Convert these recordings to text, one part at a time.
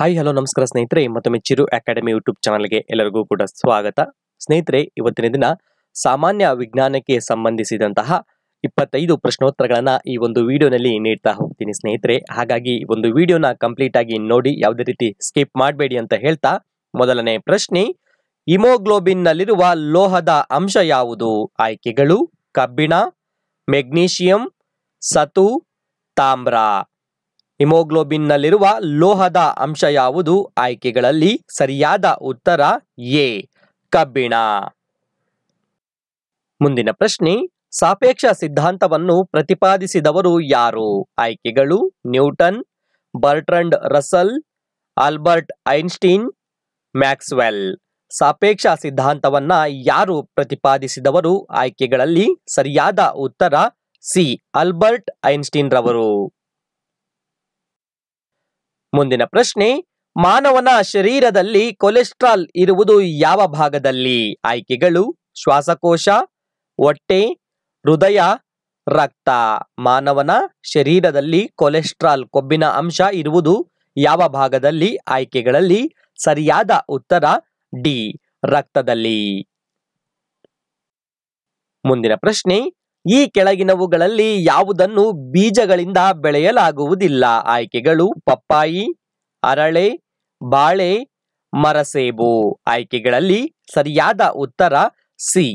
hi hello ನಮಸ್ಕಾರ ಸ್ನೇಹಿತರೆ ಮತ್ತೊಮ್ಮೆ ಚಿರು ಅಕಾಡೆಮಿ ಯೂಟ್ಯೂಬ್ ಚಾನಲ್ಗೆ ಎಲ್ಲರಿಗೂ ಕೂಡ ಸ್ವಾಗತ ಸ್ನೇಹಿತರೆ ಇವತ್ತಿನ ದಿನ ಸಾಮಾನ್ಯ ವಿಜ್ಞಾನಕ್ಕೆ ಸಂಬಂಧಿಸಿದಂತಹ ಇಪ್ಪತ್ತೈದು ಪ್ರಶ್ನೋತ್ತರಗಳನ್ನು ಈ ಒಂದು ವಿಡಿಯೋನಲ್ಲಿ ನೀಡ್ತಾ ಹೋಗ್ತೀನಿ ಸ್ನೇಹಿತರೆ ಹಾಗಾಗಿ ಒಂದು ವಿಡಿಯೋನ ಕಂಪ್ಲೀಟ್ ಆಗಿ ನೋಡಿ ಯಾವುದೇ ರೀತಿ ಸ್ಕಿಪ್ ಮಾಡಬೇಡಿ ಅಂತ ಹೇಳ್ತಾ ಮೊದಲನೇ ಪ್ರಶ್ನೆ ಇಮೋಗ್ಲೋಬಿನ್ನಲ್ಲಿರುವ ಲೋಹದ ಅಂಶ ಯಾವುದು ಆಯ್ಕೆಗಳು ಕಬ್ಬಿಣ ಮೆಗ್ನೀಷಿಯಂ ಸತು ತಾಮ್ರ ಹಿಮೋಗ್ಲೋಬಿನ್ನಲ್ಲಿರುವ ಲೋಹದ ಅಂಶ ಯಾವುದು ಆಯ್ಕೆಗಳಲ್ಲಿ ಸರಿಯಾದ ಉತ್ತರ ಎ ಕಬ್ಬಿಣ ಮುಂದಿನ ಪ್ರಶ್ನೆ ಸಾಪೇಕ್ಷ ಸಿದ್ಧಾಂತವನ್ನು ಪ್ರತಿಪಾದಿಸಿದವರು ಯಾರು ಆಯ್ಕೆಗಳು Newton Bertrand Russell Albert Einstein Maxwell ಸಾಪೇಕ್ಷ ಸಿದ್ಧಾಂತವನ್ನ ಯಾರು ಪ್ರತಿಪಾದಿಸಿದವರು ಆಯ್ಕೆಗಳಲ್ಲಿ ಸರಿಯಾದ ಉತ್ತರ ಸಿ ಆಲ್ಬರ್ಟ್ ಐನ್ಸ್ಟೀನ್ ರವರು ಮುಂದಿನ ಪ್ರಶ್ನೆ ಮಾನವನ ಶರೀರದಲ್ಲಿ ಕೊಲೆಸ್ಟ್ರಾಲ್ ಇರುವುದು ಯಾವ ಭಾಗದಲ್ಲಿ ಆಯ್ಕೆಗಳು ಶ್ವಾಸಕೋಶ ಹೊಟ್ಟೆ ಹೃದಯ ರಕ್ತ ಮಾನವನ ಶರೀರದಲ್ಲಿ ಕೊಲೆಸ್ಟ್ರಾಲ್ ಕೊಬ್ಬಿನ ಅಂಶ ಇರುವುದು ಯಾವ ಭಾಗದಲ್ಲಿ ಆಯ್ಕೆಗಳಲ್ಲಿ ಸರಿಯಾದ ಉತ್ತರ ಡಿ ರಕ್ತದಲ್ಲಿ ಮುಂದಿನ ಪ್ರಶ್ನೆ ಈ ಕೆಳಗಿನವುಗಳಲ್ಲಿ ಯಾವುದನ್ನು ಬೀಜಗಳಿಂದ ಬೆಳೆಯಲಾಗುವುದಿಲ್ಲ ಆಯ್ಕೆಗಳು ಪಪ್ಪಾಯಿ ಅರಳೆ ಬಾಳೆ ಮರಸೇಬು ಆಯ್ಕೆಗಳಲ್ಲಿ ಸರಿಯಾದ ಉತ್ತರ ಸಿ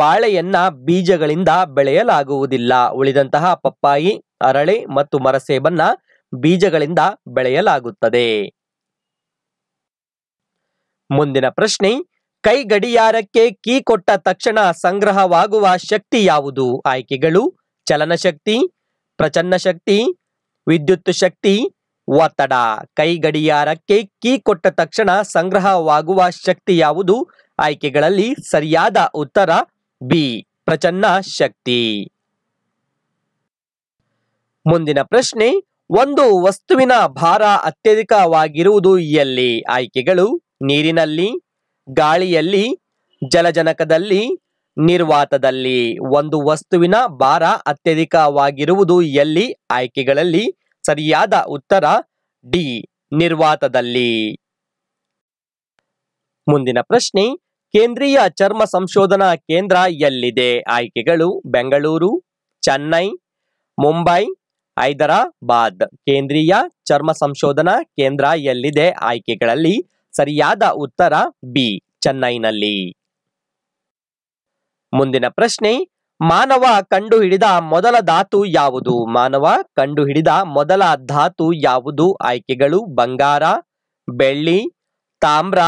ಬಾಳೆಯನ್ನ ಬೀಜಗಳಿಂದ ಬೆಳೆಯಲಾಗುವುದಿಲ್ಲ ಉಳಿದಂತಹ ಪಪ್ಪಾಯಿ ಅರಳೆ ಮತ್ತು ಮರಸೇಬನ್ನ ಬೀಜಗಳಿಂದ ಬೆಳೆಯಲಾಗುತ್ತದೆ ಮುಂದಿನ ಪ್ರಶ್ನೆ ಕೈ ಗಡಿಯಾರಕ್ಕೆ ಕೀ ಕೊಟ್ಟ ತಕ್ಷಣ ಸಂಗ್ರಹವಾಗುವ ಶಕ್ತಿ ಯಾವುದು ಆಯ್ಕೆಗಳು ಚಲನಶಕ್ತಿ ಪ್ರಚನ್ನ ಶಕ್ತಿ ವಿದ್ಯುತ್ ಶಕ್ತಿ ಒತ್ತಡ ಕೈ ಗಡಿಯಾರಕ್ಕೆ ಕೀ ಕೊಟ್ಟ ತಕ್ಷಣ ಸಂಗ್ರಹವಾಗುವ ಶಕ್ತಿ ಯಾವುದು ಆಯ್ಕೆಗಳಲ್ಲಿ ಸರಿಯಾದ ಉತ್ತರ ಬಿ ಪ್ರಚನ್ನ ಶಕ್ತಿ ಮುಂದಿನ ಪ್ರಶ್ನೆ ಒಂದು ವಸ್ತುವಿನ ಭಾರ ಅತ್ಯಧಿಕವಾಗಿರುವುದು ಎಲ್ಲಿ ಆಯ್ಕೆಗಳು ನೀರಿನಲ್ಲಿ ಗಾಳಿಯಲ್ಲಿ ಜಲಜನಕದಲ್ಲಿ ನಿರ್ವಾತದಲ್ಲಿ ಒಂದು ವಸ್ತುವಿನ ಭಾರ ಅತ್ಯಧಿಕವಾಗಿರುವುದು ಎಲ್ಲಿ ಆಯ್ಕೆಗಳಲ್ಲಿ ಸರಿಯಾದ ಉತ್ತರ ಡಿ ನಿರ್ವಾತದಲ್ಲಿ ಮುಂದಿನ ಪ್ರಶ್ನೆ ಕೇಂದ್ರೀಯ ಚರ್ಮ ಸಂಶೋಧನಾ ಕೇಂದ್ರ ಎಲ್ಲಿದೆ ಆಯ್ಕೆಗಳು ಬೆಂಗಳೂರು ಚೆನ್ನೈ ಮುಂಬೈ ಹೈದರಾಬಾದ್ ಕೇಂದ್ರೀಯ ಚರ್ಮ ಸಂಶೋಧನಾ ಕೇಂದ್ರ ಎಲ್ಲಿದೆ ಆಯ್ಕೆಗಳಲ್ಲಿ ಸರಿಯಾದ ಉತ್ತರ ಬಿ ಚೆನ್ನೈನಲ್ಲಿ ಮುಂದಿನ ಪ್ರಶ್ನೆ ಮಾನವ ಕಂಡುಹಿಡಿದ ಮೊದಲ ಧಾತು ಯಾವುದು ಮಾನವ ಕಂಡುಹಿಡಿದ ಮೊದಲ ಧಾತು ಯಾವುದು ಆಯ್ಕೆಗಳು ಬಂಗಾರ ಬೆಳ್ಳಿ ತಾಮ್ರ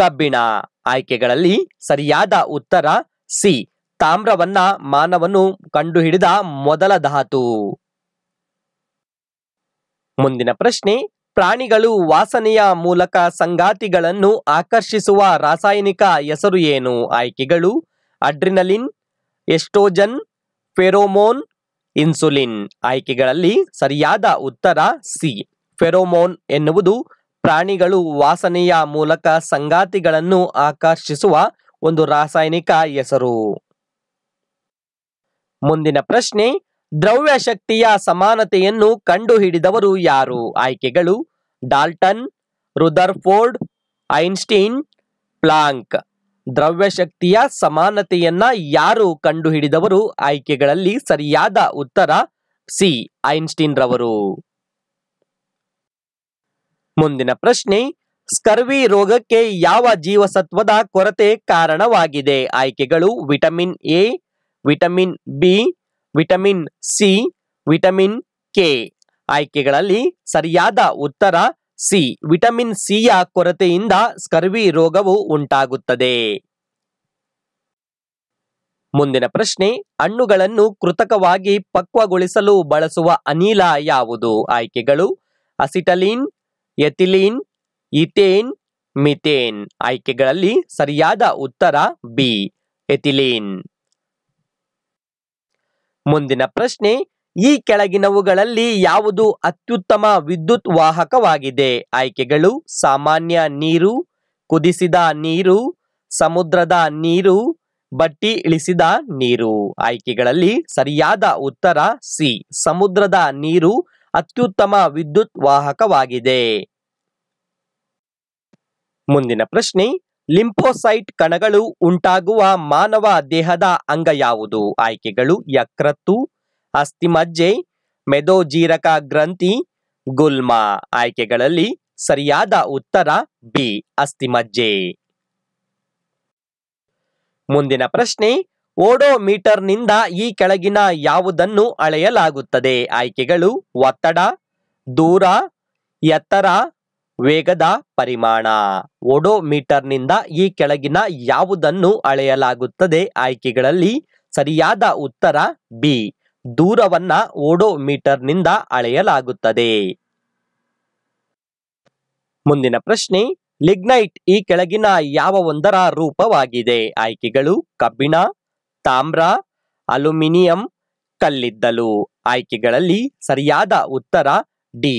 ಕಬ್ಬಿಣ ಆಯ್ಕೆಗಳಲ್ಲಿ ಸರಿಯಾದ ಉತ್ತರ ಸಿ ತಾಮ್ರವನ್ನ ಮಾನವನು ಕಂಡುಹಿಡಿದ ಮೊದಲ ಧಾತು ಮುಂದಿನ ಪ್ರಶ್ನೆ ಪ್ರಾಣಿಗಳು ವಾಸನೆಯ ಮೂಲಕ ಸಂಗಾತಿಗಳನ್ನು ಆಕರ್ಷಿಸುವ ರಾಸಾಯನಿಕ ಹೆಸರು ಏನು ಆಯ್ಕೆಗಳು ಅಡ್ರಿನಲಿನ್ ಎಸ್ಟ್ರೋಜನ್ ಫೆರೋಮೋನ್ ಇನ್ಸುಲಿನ್ ಆಯ್ಕೆಗಳಲ್ಲಿ ಸರಿಯಾದ ಉತ್ತರ ಸಿ ಫೆರೋಮೋನ್ ಎನ್ನುವುದು ಪ್ರಾಣಿಗಳು ವಾಸನೆಯ ಮೂಲಕ ಸಂಗಾತಿಗಳನ್ನು ಆಕರ್ಷಿಸುವ ಒಂದು ರಾಸಾಯನಿಕ ಹೆಸರು ಮುಂದಿನ ಪ್ರಶ್ನೆ ದ್ರವ್ಯ ಶಕ್ತಿಯ ಸಮಾನತೆಯನ್ನು ಕಂಡುಹಿಡಿದವರು ಯಾರು ಆಯ್ಕೆಗಳು ಡಾಲ್ಟನ್ ರುದರ್ಫೋರ್ಡ್ ಐನ್ಸ್ಟೀನ್ ಪ್ಲಾಂಕ್ ದ್ರವ್ಯ ಶಕ್ತಿಯ ಸಮಾನತೆಯನ್ನ ಯಾರು ಕಂಡುಹಿಡಿದವರು ಆಯ್ಕೆಗಳಲ್ಲಿ ಸರಿಯಾದ ಉತ್ತರ ಸಿ ಐನ್ಸ್ಟೀನ್ ರವರು ಮುಂದಿನ ಪ್ರಶ್ನೆ ಸ್ಕರ್ವಿ ರೋಗಕ್ಕೆ ಯಾವ ಜೀವಸತ್ವದ ಕೊರತೆ ಕಾರಣವಾಗಿದೆ ಆಯ್ಕೆಗಳು vitamin A vitamin B vitamin C vitamin K ಆಯ್ಕೆಗಳಲ್ಲಿ ಸರಿಯಾದ ಉತ್ತರ ಸಿ ವಿಟಮಿನ್ ಸಿಯ ಕೊರತೆಯಿಂದ ಸ್ಕರ್ವಿ ರೋಗವು ಉಂಟಾಗುತ್ತದೆ ಮುಂದಿನ ಪ್ರಶ್ನೆ ಹಣ್ಣುಗಳನ್ನು ಕೃತಕವಾಗಿ ಪಕ್ವಗೊಳಿಸಲು ಬಳಸುವ ಅನಿಲ ಯಾವುದು ಆಯ್ಕೆಗಳು ಅಸಿಟಲೀನ್ ಎಥಿಲೀನ್ ಇಥೇನ್ ಮಿಥೇನ್ ಆಯ್ಕೆಗಳಲ್ಲಿ ಸರಿಯಾದ ಉತ್ತರ ಬಿ ಎಥಿಲೀನ್ ಮುಂದಿನ ಪ್ರಶ್ನೆ ಈ ಕೆಳಗಿನವುಗಳಲ್ಲಿ ಯಾವುದು ಅತ್ಯುತ್ತಮ ವಿದ್ಯುತ್ ವಾಹಕವಾಗಿದೆ ಆಯ್ಕೆಗಳು ಸಾಮಾನ್ಯ ನೀರು ಕುದಿಸಿದ ನೀರು ಸಮುದ್ರದ ನೀರು ಬಟ್ಟಿ ಇಳಿಸಿದ ನೀರು ಆಯ್ಕೆಗಳಲ್ಲಿ ಸರಿಯಾದ ಉತ್ತರ ಸಿ ಸಮುದ್ರದ ನೀರು ಅತ್ಯುತ್ತಮ ವಿದ್ಯುತ್ ವಾಹಕವಾಗಿದೆ ಮುಂದಿನ ಪ್ರಶ್ನೆ ಲಿಂಪೋಸೈಟ್ ಕಣಗಳು ಉಂಟಾಗುವ ಮಾನವ ದೇಹದ ಅಂಗ ಯಾವುದು ಆಯ್ಕೆಗಳು ಯಕೃತ್ತು ಅಸ್ಥಿಮಜ್ಜೆ ಮೆದೋಜೀರಕ ಗ್ರಂಥಿ ಗುಲ್ಮ ಆಯ್ಕೆಗಳಲ್ಲಿ ಸರಿಯಾದ ಉತ್ತರ ಬಿ ಅಸ್ಥಿಮಜ್ಜೆ ಮುಂದಿನ ಪ್ರಶ್ನೆ ಓಡೋಮೀಟರ್ನಿಂದ ಈ ಕೆಳಗಿನ ಯಾವುದನ್ನು ಅಳೆಯಲಾಗುತ್ತದೆ ಆಯ್ಕೆಗಳು ಒತ್ತಡ ದೂರ ಎತ್ತರ ವೇಗದ ಪರಿಮಾಣ ಓಡೋಮೀಟರ್ನಿಂದ ಈ ಕೆಳಗಿನ ಯಾವುದನ್ನು ಅಳೆಯಲಾಗುತ್ತದೆ ಆಯ್ಕೆಗಳಲ್ಲಿ ಸರಿಯಾದ ಉತ್ತರ ಬಿ ದೂರವನ್ನ ಓಡೋಮೀಟರ್ನಿಂದ ಅಳೆಯಲಾಗುತ್ತದೆ ಮುಂದಿನ ಪ್ರಶ್ನೆ ಲಿಗ್ನೈಟ್ ಈ ಕೆಳಗಿನ ಯಾವ ಒಂದರ ರೂಪವಾಗಿದೆ ಆಯ್ಕೆಗಳು ಕಬ್ಬಿಣ ತಾಮ್ರ ಅಲ್ಯೂಮಿನಿಯಂ ಕಲ್ಲಿದ್ದಲು ಆಯ್ಕೆಗಳಲ್ಲಿ ಸರಿಯಾದ ಉತ್ತರ ಡಿ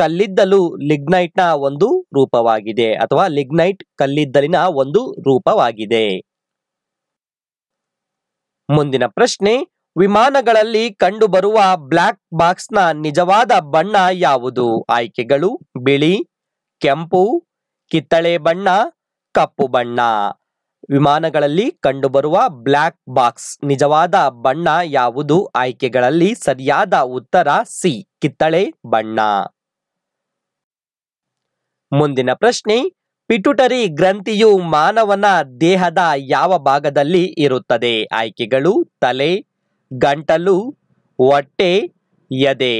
ಕಲ್ಲಿದ್ದಲು ಲಿಗ್ನೈಟ್ನ ಒಂದು ರೂಪವಾಗಿದೆ ಅಥವಾ ಲಿಗ್ನೈಟ್ ಕಲ್ಲಿದ್ದಲಿನ ಒಂದು ರೂಪವಾಗಿದೆ ಮುಂದಿನ ಪ್ರಶ್ನೆ ವಿಮಾನಗಳಲ್ಲಿ ಕಂಡುಬರುವ ಬ್ಲ್ಯಾಕ್ ಬಾಕ್ಸ್ನ ನಿಜವಾದ ಬಣ್ಣ ಯಾವುದು ಆಯ್ಕೆಗಳು ಬಿಳಿ ಕೆಂಪು ಕಿತ್ತಳೆ ಬಣ್ಣ ಕಪ್ಪು ಬಣ್ಣ ವಿಮಾನಗಳಲ್ಲಿ ಕಂಡುಬರುವ ಬ್ಲ್ಯಾಕ್ ಬಾಕ್ಸ್ ನಿಜವಾದ ಬಣ್ಣ ಯಾವುದು ಆಯ್ಕೆಗಳಲ್ಲಿ ಸರಿಯಾದ ಉತ್ತರ ಸಿ ಕಿತ್ತಳೆ ಬಣ್ಣ ಮುಂದಿನ ಪ್ರಶ್ನೆ ಪಿಟುಟರಿ ಗ್ರಂಥಿಯು ಮಾನವನ ದೇಹದ ಯಾವ ಭಾಗದಲ್ಲಿ ಇರುತ್ತದೆ ಆಯ್ಕೆಗಳು ತಲೆ ಗಂಟಲು ಹೊಟ್ಟೆ ಎದೆ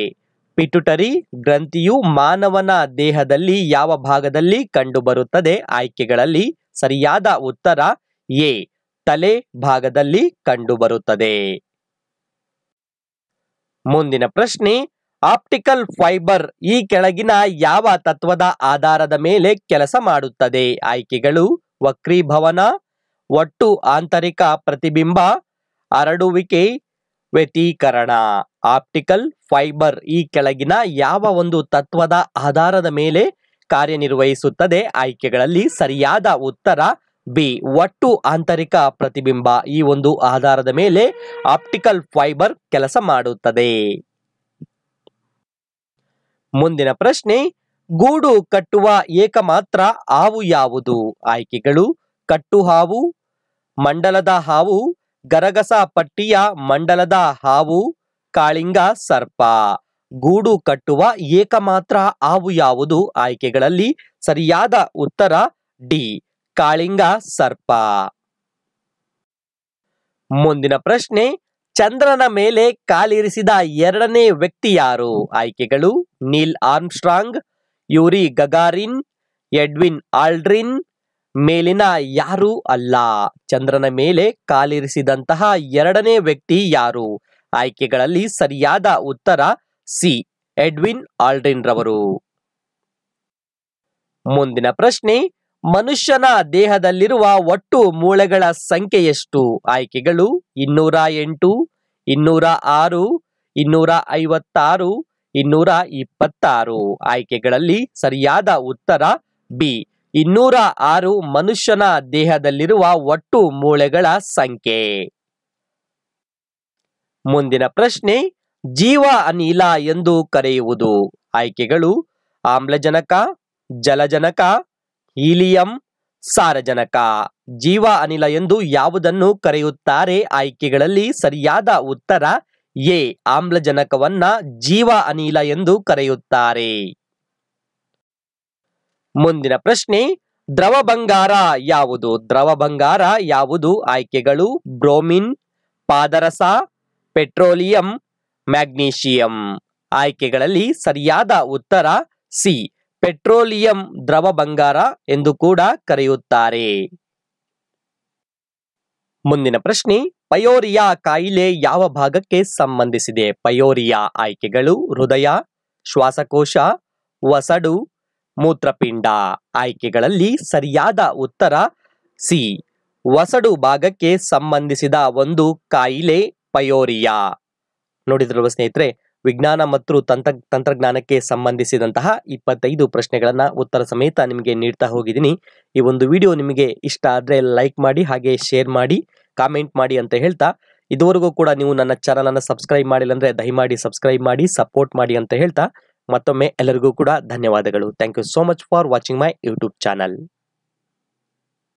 ಪಿಟುಟರಿ ಗ್ರಂಥಿಯು ಮಾನವನ ದೇಹದಲ್ಲಿ ಯಾವ ಭಾಗದಲ್ಲಿ ಕಂಡುಬರುತ್ತದೆ ಆಯ್ಕೆಗಳಲ್ಲಿ ಸರಿಯಾದ ಉತ್ತರ ಎ ತಲೆ ಭಾಗದಲ್ಲಿ ಕಂಡುಬರುತ್ತದೆ ಮುಂದಿನ ಪ್ರಶ್ನೆ ಆಪ್ಟಿಕಲ್ ಫೈಬರ್ ಈ ಕೆಳಗಿನ ಯಾವ ತತ್ವದ ಆಧಾರದ ಮೇಲೆ ಕೆಲಸ ಮಾಡುತ್ತದೆ ಆಯ್ಕೆಗಳು ವಕ್ರೀಭವನ ಒಟ್ಟು ಆಂತರಿಕ ಪ್ರತಿಬಿಂಬ ಹರಡುವಿಕೆ ವ್ಯತೀಕರಣ ಆಪ್ಟಿಕಲ್ ಫೈಬರ್ ಈ ಕೆಳಗಿನ ಯಾವ ಒಂದು ತತ್ವದ ಆಧಾರದ ಮೇಲೆ ಕಾರ್ಯನಿರ್ವಹಿಸುತ್ತದೆ ಆಯ್ಕೆಗಳಲ್ಲಿ ಸರಿಯಾದ ಉತ್ತರ ಬಿ ಒಟ್ಟು ಆಂತರಿಕ ಪ್ರತಿಬಿಂಬ ಈ ಒಂದು ಆಧಾರದ ಮೇಲೆ ಆಪ್ಟಿಕಲ್ ಫೈಬರ್ ಕೆಲಸ ಮಾಡುತ್ತದೆ ಮುಂದಿನ ಪ್ರಶ್ನೆ ಗೂಡು ಕಟ್ಟುವ ಏಕಮಾತ್ರ ಹಾವು ಯಾವುದು ಆಯ್ಕೆಗಳು ಕಟ್ಟು ಹಾವು ಮಂಡಲದ ಹಾವು ಗರಗಸ ಪಟ್ಟಿಯ ಮಂಡಲದ ಹಾವು ಕಾಳಿಂಗ ಸರ್ಪ ಗೂಡು ಕಟ್ಟುವ ಏಕಮಾತ್ರ ಹಾವು ಯಾವುದು ಆಯ್ಕೆಗಳಲ್ಲಿ ಸರಿಯಾದ ಉತ್ತರ ಡಿ ಕಾಳಿಂಗ ಸರ್ಪ ಮುಂದಿನ ಪ್ರಶ್ನೆ ಚಂದ್ರನ ಮೇಲೆ ಕಾಲಿರಿಸಿದ ಎರಡನೇ ವ್ಯಕ್ತಿ ಯಾರು ಆಯ್ಕೆಗಳು Neil Armstrong Yuri Gagarin Edwin Aldrin ಮೇಲಿನ ಯಾರು ಅಲ್ಲ ಚಂದ್ರನ ಮೇಲೆ ಕಾಲಿರಿಸಿದಂತಹ ಎರಡನೇ ವ್ಯಕ್ತಿ ಯಾರು ಆಯ್ಕೆಗಳಲ್ಲಿ ಸರಿಯಾದ ಉತ್ತರ ಸಿ ಎಡ್ವಿನ್ ಆಲ್ಡ್ರಿನ್ ರವರು ಮುಂದಿನ ಪ್ರಶ್ನೆ ಮನುಷ್ಯನ ದೇಹದಲ್ಲಿರುವ ಒಟ್ಟು ಮೂಳೆಗಳ ಸಂಖ್ಯೆ ಎಷ್ಟು ಆಯ್ಕೆಗಳು ಇನ್ನೂರ ಎಂಟು ಇನ್ನೂರ ಆರು ಇನ್ನೂರ ಐವತ್ತಾರು ಇನ್ನೂರ ಇಪ್ಪತ್ತಾರು ಆಯ್ಕೆಗಳಲ್ಲಿ ಸರಿಯಾದ ಉತ್ತರ ಬಿ ಇನ್ನೂರ ಆರು ಮನುಷ್ಯನ ದೇಹದಲ್ಲಿರುವ ಒಟ್ಟು ಮೂಳೆಗಳ ಸಂಖ್ಯೆ ಮುಂದಿನ ಪ್ರಶ್ನೆ ಜೀವ ಅನಿಲ ಎಂದು ಕರೆಯುವುದು ಆಯ್ಕೆಗಳು ಆಮ್ಲಜನಕ ಜಲಜನಕ ಹೀಲಿಯಂ ಸಾರಜನಕ ಜೀವ ಅನಿಲ ಎಂದು ಯಾವುದನ್ನು ಕರೆಯುತ್ತಾರೆ ಆಯ್ಕೆಗಳಲ್ಲಿ ಸರಿಯಾದ ಉತ್ತರ ಎ ಆಮ್ಲಜನಕವನ್ನ ಜೀವ ಅನಿಲ ಎಂದು ಕರೆಯುತ್ತಾರೆ ಮುಂದಿನ ಪ್ರಶ್ನೆ ದ್ರವ ಬಂಗಾರ ಯಾವುದು ದ್ರವ ಬಂಗಾರ ಯಾವುದು ಆಯ್ಕೆಗಳು ಬ್ರೋಮಿನ್ ಪಾದರಸ ಪೆಟ್ರೋಲಿಯಂ ಮ್ಯಾಗ್ನೀಷಿಯಂ ಆಯ್ಕೆಗಳಲ್ಲಿ ಸರಿಯಾದ ಉತ್ತರ ಸಿ ಪೆಟ್ರೋಲಿಯಂ ದ್ರವ ಬಂಗಾರ ಎಂದು ಕೂಡ ಕರೆಯುತ್ತಾರೆ ಮುಂದಿನ ಪ್ರಶ್ನೆ ಪಯೋರಿಯಾ ಕಾಯಿಲೆ ಯಾವ ಭಾಗಕ್ಕೆ ಸಂಬಂಧಿಸಿದೆ ಪಯೋರಿಯಾ ಆಯ್ಕೆಗಳು ಹೃದಯ ಶ್ವಾಸಕೋಶ ವಸಡು ಮೂತ್ರಪಿಂಡ ಆಯ್ಕೆಗಳಲ್ಲಿ ಸರಿಯಾದ ಉತ್ತರ ಸಿ ವಸಡು ಭಾಗಕ್ಕೆ ಸಂಬಂಧಿಸಿದ ಒಂದು ಕಾಯಿಲೆ ಪಯೋರಿಯಾ ನೋಡಿದ್ರಲ್ವ ಸ್ನೇಹಿತರೆ ವಿಜ್ಞಾನ ಮತ್ತು ತಂತ್ರ ತಂತ್ರಜ್ಞಾನಕ್ಕೆ ಸಂಬಂಧಿಸಿದಂತಹ ಇಪ್ಪತ್ತೈದು ಪ್ರಶ್ನೆಗಳನ್ನು ಉತ್ತರ ಸಮೇತ ನಿಮಗೆ ನೀಡ್ತಾ ಹೋಗಿದ್ದೀನಿ ಈ ಒಂದು ವಿಡಿಯೋ ನಿಮಗೆ ಇಷ್ಟ ಆದರೆ ಲೈಕ್ ಮಾಡಿ ಹಾಗೆ ಶೇರ್ ಮಾಡಿ ಕಾಮೆಂಟ್ ಮಾಡಿ ಅಂತ ಹೇಳ್ತಾ ಇದುವರೆಗೂ ಕೂಡ ನೀವು ನನ್ನ ಚಾನಲನ್ನು ಸಬ್ಸ್ಕ್ರೈಬ್ ಮಾಡಿಲ್ಲ ಅಂದರೆ ದಯಮಾಡಿ ಸಬ್ಸ್ಕ್ರೈಬ್ ಮಾಡಿ ಸಪೋರ್ಟ್ ಮಾಡಿ ಅಂತ ಹೇಳ್ತಾ ಮತ್ತೊಮ್ಮೆ ಎಲ್ಲರಿಗೂ ಕೂಡ ಧನ್ಯವಾದಗಳು thank you so much for watching my YouTube channel